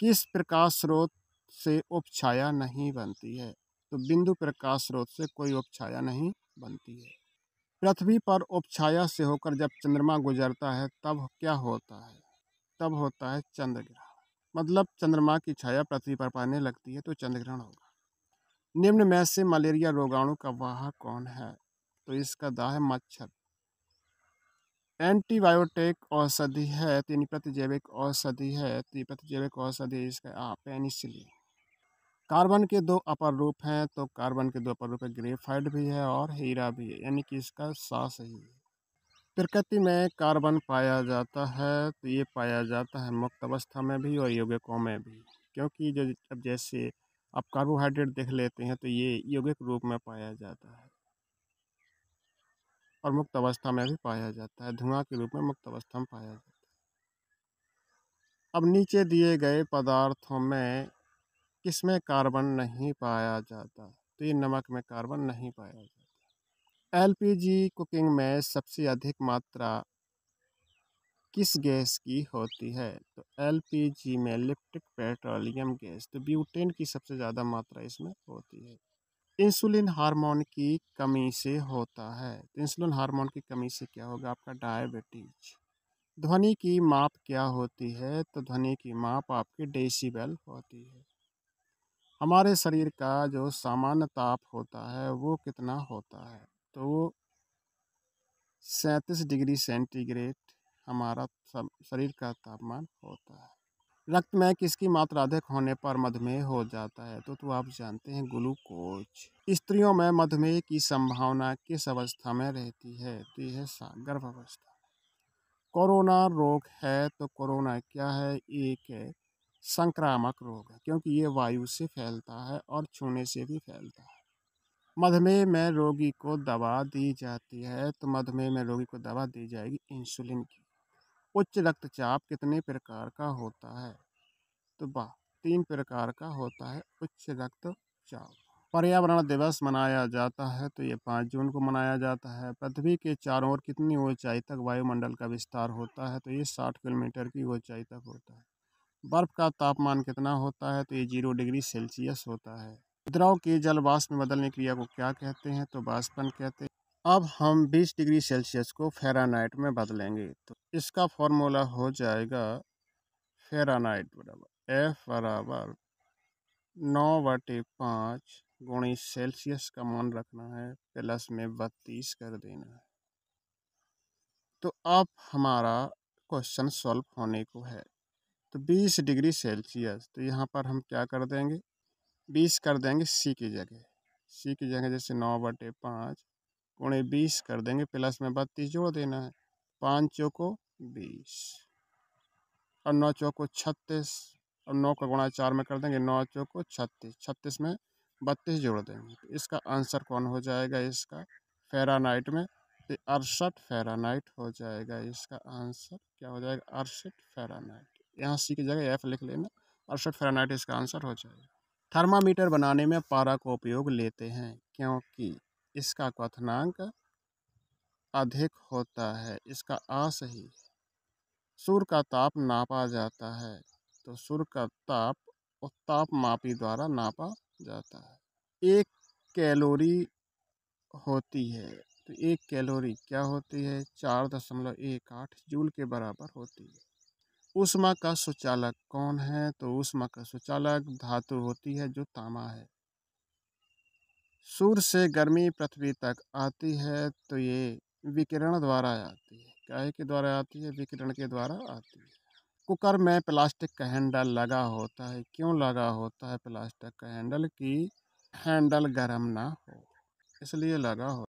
किस प्रकाश स्रोत से उपछाया नहीं बनती है तो बिंदु प्रकाश स्रोत से कोई उपछाया नहीं बनती है पृथ्वी पर उपछाया से होकर जब चंद्रमा गुजरता है तब क्या होता है तब होता है चंद्रग्रहण मतलब चंद्रमा की छाया पृथ्वी पर पाने लगती है तो चंद्रग्रहण होगा निम्न में से मलेरिया रोगाणु का वाहक कौन है तो इसका दाह है मच्छर एंटीबायोटिक औषधि है तो यानी प्रतिजैविक औषधि है तो ये प्रतिजैविक औषधि इसका पेनिसिलिन कार्बन के दो अपर रूप हैं तो कार्बन के दो अपर रूप है ग्रेफाइड भी है और हीरा भी है यानी कि इसका सास ही है प्रकृति में कार्बन पाया जाता है तो ये पाया जाता है मुक्त अवस्था में भी और योगिकों में भी क्योंकि जो अब जैसे आप कार्बोहाइड्रेट देख लेते हैं तो ये यौगिक रूप में पाया जाता है और मुक्त अवस्था में भी पाया जाता है धुआं के रूप में मुक्त अवस्था में पाया जाता है अब नीचे दिए गए पदार्थों में किसमें कार्बन नहीं पाया जाता तो ये नमक में कार्बन नहीं पाया जाता एलपीजी कुकिंग में सबसे अधिक मात्रा किस गैस की होती है तो एलपीजी में लिप्टिक पेट्रोलियम गैस तो ब्यूटेन की सबसे ज़्यादा मात्रा इसमें होती है इंसुलिन हार्मोन की कमी से होता है तो इंसुलिन हार्मोन की कमी से क्या होगा आपका डायबिटीज ध्वनि की माप क्या होती है तो ध्वनि की माप आपकी डेसीबल होती है हमारे शरीर का जो सामान्य ताप होता है वो कितना होता है तो वो सैंतीस डिग्री सेंटीग्रेड हमारा शरीर का तापमान होता है रक्त में किसकी मात्रा अधिक होने पर मधुमेह हो जाता है तो तो आप जानते हैं ग्लूकोज स्त्रियों में मधुमेह की संभावना किस अवस्था में रहती है तो यह गर्भ अवस्था कोरोना रोग है तो कोरोना क्या है एक है संक्रामक रोग है क्योंकि ये वायु से फैलता है और छूने से भी फैलता है मधुमेह में रोगी को दवा दी जाती है तो मधुमेह में रोगी को दवा दी जाएगी इंसुलिन की उच्च रक्तचाप कितने प्रकार का होता है बा तीन प्रकार का होता है उच्च रक्तचाप पर्यावरण दिवस मनाया जाता है तो ये पाँच जून को मनाया जाता है पृथ्वी के चारों ओर कितनी ऊंचाई तक वायुमंडल का विस्तार होता है तो ये साठ किलोमीटर की ऊंचाई तक होता है बर्फ़ का तापमान कितना होता है तो ये जीरो डिग्री सेल्सियस होता है द्रव के जल वाष्प में बदलने क्रिया को क्या कहते हैं तो बाष्पन कहते हैं अब हम 20 डिग्री सेल्सियस को फेरानाइट में बदलेंगे तो इसका फॉर्मूला हो जाएगा फेरानाइट बराबर एफ बराबर नौ बटे पाँच गुणी सेल्सियस का मान रखना है प्लस में बत्तीस कर देना है तो अब हमारा क्वेश्चन सॉल्व होने को है तो बीस डिग्री सेल्सियस तो यहाँ पर हम क्या कर देंगे बीस कर देंगे सी की जगह सी की जगह जैसे नौ बटे पाँच गुणे बीस कर देंगे प्लस में बत्तीस जोड़ देना है पाँच चौको बीस और नौ चौको छत्तीस और नौ का गुणा चार में कर देंगे नौ चौको छत्तीस छत्तीस में बत्तीस जोड़ देंगे तो इसका आंसर कौन हो जाएगा इसका फेरानाइट में तो अड़सठ फेरानाइट हो जाएगा इसका आंसर क्या हो जाएगा अड़सठ फेरानाइट यहाँ सी की जगह एफ लिख लेना अड़सठ फेरानाइट इसका आंसर हो जाएगा थर्मामीटर बनाने में पारा को उपयोग लेते हैं क्योंकि इसका क्वथनांक अधिक होता है इसका सही सूर्य का ताप नापा जाता है तो सूर्य का ताप और मापी द्वारा नापा जाता है एक कैलोरी होती है तो एक कैलोरी क्या होती है चार दशमलव एक आठ जूल के बराबर होती है उष्मा का सुचालक कौन है तो उष्मा का सुचालक धातु होती है जो तामा है सूर्य से गर्मी पृथ्वी तक आती है तो ये विकिरण द्वारा आती है काहे के द्वारा आती है विकिरण के द्वारा आती है कुकर में प्लास्टिक का हैंडल लगा होता है क्यों लगा होता है प्लास्टिक का हैंडल कि हैंडल गर्म ना हो इसलिए लगा हो